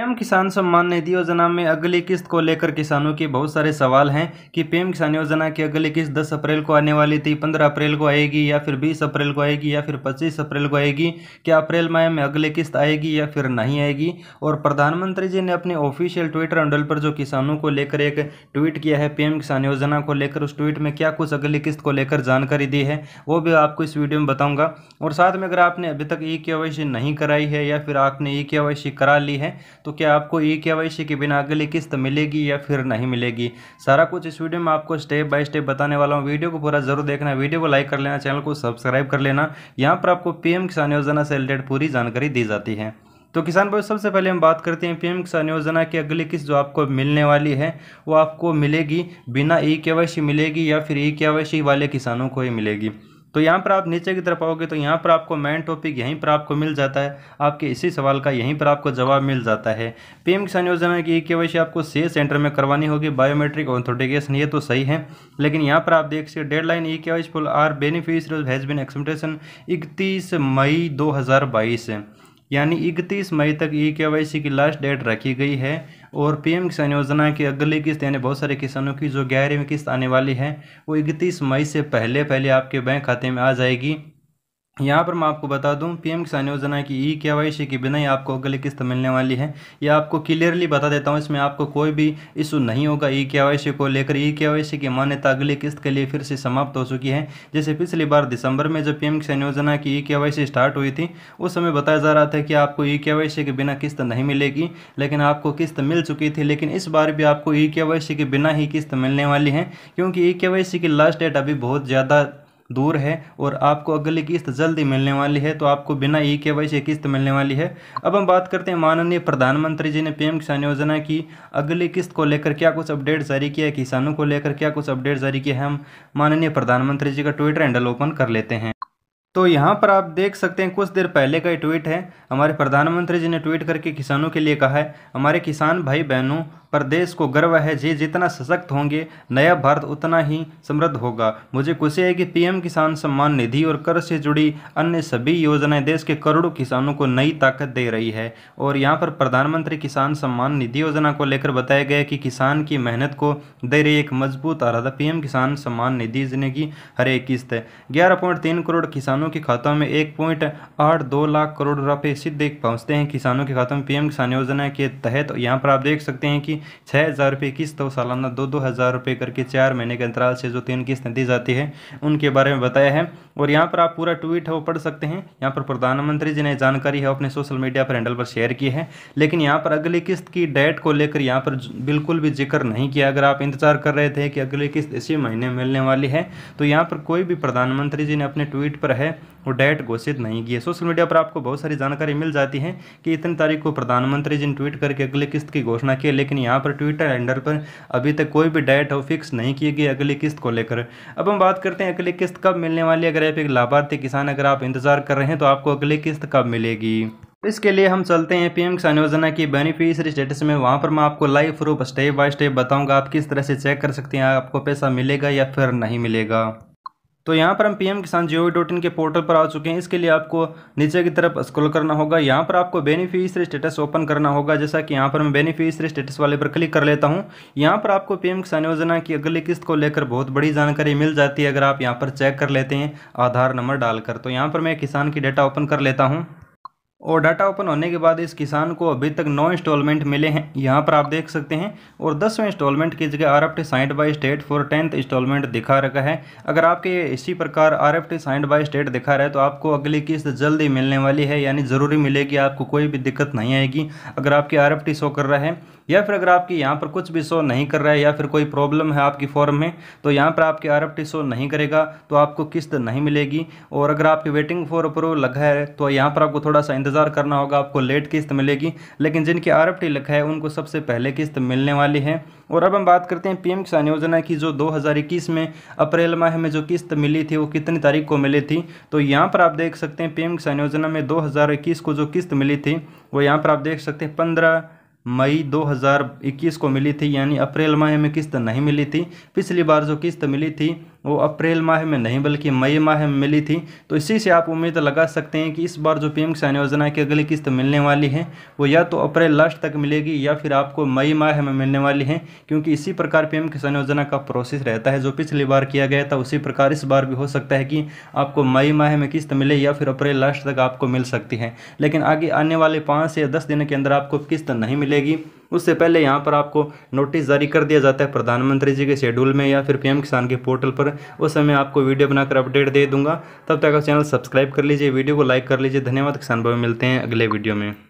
PM किसान सम्मान निधि योजना में अगली किस्त को लेकर किसानों के बहुत सारे सवाल हैं कि पीएम किसान योजना की अगली किस्त 10 अप्रैल को आने वाली थी 15 अप्रैल को आएगी या फिर 20 अप्रैल को आएगी या फिर 25 अप्रैल को आएगी क्या अप्रैल माह में अगली किस्त आएगी या फिर नहीं आएगी और प्रधानमंत्री जी ने अपने ऑफिशियल ट्विटर हैंडल पर जो किसानों को लेकर एक ट्वीट किया है पीएम किसान योजना को लेकर उस ट्वीट में क्या कुछ अगली किस्त को लेकर जानकारी दी है वो भी आपको इस वीडियो में बताऊँगा और साथ में अगर आपने अभी तक ई के नहीं कराई है या फिर आपने ई के करा ली है तो तो क्या आपको ई के के बिना अगली किस्त मिलेगी या फिर नहीं मिलेगी सारा कुछ इस वीडियो में आपको स्टेप बाय स्टेप बताने वाला हूँ वीडियो को पूरा जरूर देखना वीडियो को लाइक कर लेना चैनल को सब्सक्राइब कर लेना यहाँ पर आपको पीएम किसान योजना से रिलेटेड पूरी जानकारी दी जाती है तो किसान भाई सबसे पहले हम बात करते हैं पीएम किसान योजना की अगली किस्त जो आपको मिलने वाली है वो आपको मिलेगी बिना ई के मिलेगी या फिर ई के वाले किसानों को ही मिलेगी तो यहाँ पर आप नीचे की तरफ आओगे तो यहाँ पर आपको मेन टॉपिक यहीं पर आपको मिल जाता है आपके इसी सवाल का यहीं पर आपको जवाब मिल जाता है पीएम किसान योजना की के आपको से सेंटर में करवानी होगी बायोमेट्रिक ऑथेंटिकेशन ये तो सही है लेकिन यहाँ पर आप देख सकते dead deadline E K Y full R beneficial has been expectation इकतीस मई दो यानी इकतीस मई तक ई के वाई सी की लास्ट डेट रखी गई है और पीएम किसान योजना की अगली किस्त यानी बहुत सारे किसानों की जो ग्यारहवीं किस्त आने वाली है वो इकतीस मई से पहले पहले आपके बैंक खाते में आ जाएगी यहाँ पर मैं आपको बता पी पीएम किसान योजना की ई के की बिना ही आपको अगली किस्त मिलने वाली है यह आपको क्लियरली बता देता हूँ इसमें आपको कोई भी इशू नहीं होगा ई के को लेकर ई के की मान्यता अगली किस्त के लिए फिर से समाप्त हो चुकी है जैसे पिछली बार दिसंबर में जब पीएम किसान योजना की ई के स्टार्ट हुई थी उस समय बताया जा रहा था कि आपको ई के के बिना किस्त नहीं मिलेगी लेकिन आपको किस्त मिल चुकी थी लेकिन इस बार भी आपको ई के बिना ही किस्त मिलने वाली है क्योंकि ई के की लास्ट डेट अभी बहुत ज़्यादा दूर है और आपको अगली किस्त जल्दी मिलने वाली है तो आपको बिना ई के वाई से किस्त मिलने वाली है अब हम बात करते हैं माननीय प्रधानमंत्री जी ने पीएम किसान योजना की अगली किस्त को लेकर क्या कुछ अपडेट जारी किया है किसानों को लेकर क्या कुछ अपडेट जारी किया है हम माननीय प्रधानमंत्री जी का ट्विटर हैंडल ओपन कर लेते हैं तो यहाँ पर आप देख सकते हैं कुछ देर पहले का ट्वीट है हमारे प्रधानमंत्री जी ने ट्वीट करके किसानों के लिए कहा है हमारे किसान भाई बहनों पर देश को गर्व है जे जितना सशक्त होंगे नया भारत उतना ही समृद्ध होगा मुझे खुशी है कि पीएम किसान सम्मान निधि और कर से जुड़ी अन्य सभी योजनाएं देश के करोड़ों किसानों को नई ताकत दे रही है और यहाँ पर प्रधानमंत्री किसान सम्मान निधि योजना को लेकर बताया गया कि किसान की मेहनत को दे रही एक मजबूत आराधा पीएम किसान सम्मान निधि योजना की हर एक किस्त है ग्यारह करोड़ किसानों के खातों में एक लाख करोड़ रुपये सीधे पहुँचते हैं किसानों के खातों में पीएम किसान योजना के तहत यहाँ पर आप देख सकते हैं कि छः हज़ार रुपये किस्त और सालाना दो दो हज़ार रुपये करके चार महीने के अंतराल से जो तीन किस्तें दी जाती है उनके बारे में बताया है और यहाँ पर आप पूरा ट्वीट है वो पढ़ सकते हैं यहाँ पर प्रधानमंत्री जी ने जानकारी है अपने सोशल मीडिया पर हैंडल पर शेयर की है लेकिन यहाँ पर अगली किस्त की डेट को लेकर यहाँ पर बिल्कुल भी जिक्र नहीं किया अगर आप इंतजार कर रहे थे कि अगली किस्त इसी महीने मिलने वाली है तो यहाँ पर कोई भी प्रधानमंत्री जी ने अपने ट्वीट पर है वो डेट घोषित नहीं की है सोशल मीडिया पर आपको बहुत सारी जानकारी मिल जाती है कि इतनी तारीख को प्रधानमंत्री जी ने ट्वीट करके अगली किस्त की घोषणा की लेकिन यहाँ पर ट्विटर हैंडल पर अभी तक कोई भी डेट हो फिक्स नहीं की गई अगली किस्त को लेकर अब हम बात करते हैं अगली किस्त कब मिलने वाली अगर आप एक लाभार्थी किसान अगर आप इंतजार कर रहे हैं तो आपको अगली किस्त कब मिलेगी इसके लिए हम चलते हैं पीएम किसान योजना की बेनिफिशियरी स्टेटस में वहाँ पर मैं आपको live proof step by step बताऊंगा आप किस तरह से चेक कर सकते हैं आपको पैसा मिलेगा या फिर नहीं मिलेगा तो यहाँ पर हम पीएम किसान जी डॉट इन के पोर्टल पर आ चुके हैं इसके लिए आपको नीचे की तरफ स्क्रॉल करना होगा यहाँ पर आपको बेनिफिशियरी स्टेटस ओपन करना होगा जैसा कि यहाँ पर मैं बेनिफिशियरी स्टेटस वाले पर क्लिक कर लेता हूँ यहाँ पर आपको पीएम किसान योजना की अगली किस्त को लेकर बहुत बड़ी जानकारी मिल जाती है अगर आप यहाँ पर चेक कर लेते हैं आधार नंबर डालकर तो यहाँ पर मैं किसान की डेटा ओपन कर लेता हूँ और डाटा ओपन होने के बाद इस किसान को अभी तक नौ इंस्टॉलमेंट मिले हैं यहाँ पर आप देख सकते हैं और दसवें इंस्टॉलमेंट की जगह R F T signed by state for tenth installment दिखा रखा है अगर आपके इसी प्रकार R F T signed by state दिखा रहा है तो आपको अगली किस्त जल्द ही मिलने वाली है यानी ज़रूरी मिलेगी आपको कोई भी दिक्कत नहीं आएगी अगर आपकी आर एफ टी शो कर रहा है या फिर अगर आपकी यहाँ पर कुछ भी शो नहीं कर रहा है या फिर कोई प्रॉब्लम है आपकी फॉर्म में तो यहाँ पर आपके आर शो नहीं करेगा तो आपको किस्त नहीं मिलेगी और अगर आपकी वेटिंग फॉर अप्रूवल लगा है तो यहाँ पर आपको थोड़ा सा इंतज़ार करना होगा आपको लेट किस्त मिलेगी लेकिन जिनकी आर लिखा है उनको सबसे पहले किस्त मिलने वाली है और अब हम बात करते हैं पीएम किसान योजना की जो 2021 में अप्रैल माह में जो किस्त मिली थी वो कितनी तारीख को मिली थी तो यहाँ पर आप देख सकते हैं पीएम किसान योजना में 2021 को जो किस्त मिली थी वो यहाँ पर आप देख सकते हैं पंद्रह मई 2021 को मिली थी यानी अप्रैल माह में किस्त नहीं मिली थी पिछली बार जो किस्त मिली थी वो अप्रैल माह में नहीं बल्कि मई माह में मिली थी तो इसी से आप उम्मीद लगा सकते हैं कि इस बार जो पीएम किसान योजना की अगली किस्त मिलने वाली है वो या तो अप्रैल लास्ट तक मिलेगी या फिर आपको मई माह में मिलने वाली है क्योंकि इसी प्रकार पीएम किसान योजना का प्रोसेस रहता है जो पिछली बार किया गया था उसी प्रकार इस बार भी हो सकता है कि आपको मई माह में किस्त मिले या फिर अप्रैल लास्ट तक आपको मिल सकती है लेकिन आगे आने वाले पाँच से दस दिन के अंदर आपको किस्त नहीं मिलेगी उससे पहले यहाँ पर आपको नोटिस जारी कर दिया जाता है प्रधानमंत्री जी के शेड्यूल में या फिर पीएम किसान के पोर्टल पर उस समय आपको वीडियो बनाकर अपडेट दे दूंगा तब तक आप चैनल सब्सक्राइब कर लीजिए वीडियो को लाइक कर लीजिए धन्यवाद किसान भाई मिलते हैं अगले वीडियो में